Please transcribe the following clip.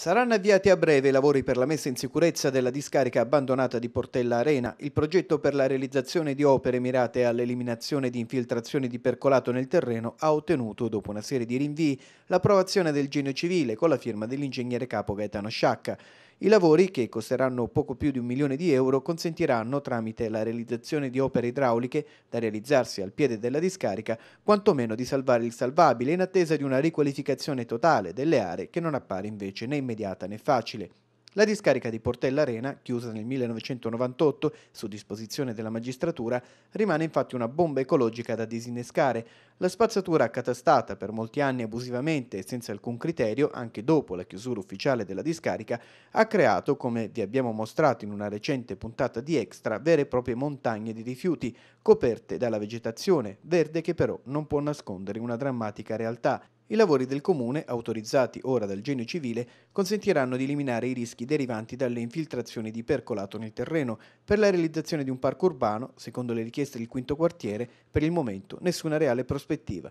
Saranno avviati a breve i lavori per la messa in sicurezza della discarica abbandonata di Portella Arena, il progetto per la realizzazione di opere mirate all'eliminazione di infiltrazioni di percolato nel terreno ha ottenuto, dopo una serie di rinvii, l'approvazione del genio civile con la firma dell'ingegnere capo Gaetano Sciacca. I lavori, che costeranno poco più di un milione di euro, consentiranno, tramite la realizzazione di opere idrauliche da realizzarsi al piede della discarica, quantomeno di salvare il salvabile in attesa di una riqualificazione totale delle aree che non appare invece né immediata né facile. La discarica di Portella Arena, chiusa nel 1998 su disposizione della magistratura, rimane infatti una bomba ecologica da disinnescare. La spazzatura accatastata per molti anni abusivamente e senza alcun criterio, anche dopo la chiusura ufficiale della discarica, ha creato, come vi abbiamo mostrato in una recente puntata di Extra, vere e proprie montagne di rifiuti, coperte dalla vegetazione, verde che però non può nascondere una drammatica realtà i lavori del comune, autorizzati ora dal genio civile, consentiranno di eliminare i rischi derivanti dalle infiltrazioni di percolato nel terreno per la realizzazione di un parco urbano, secondo le richieste del quinto quartiere, per il momento nessuna reale prospettiva.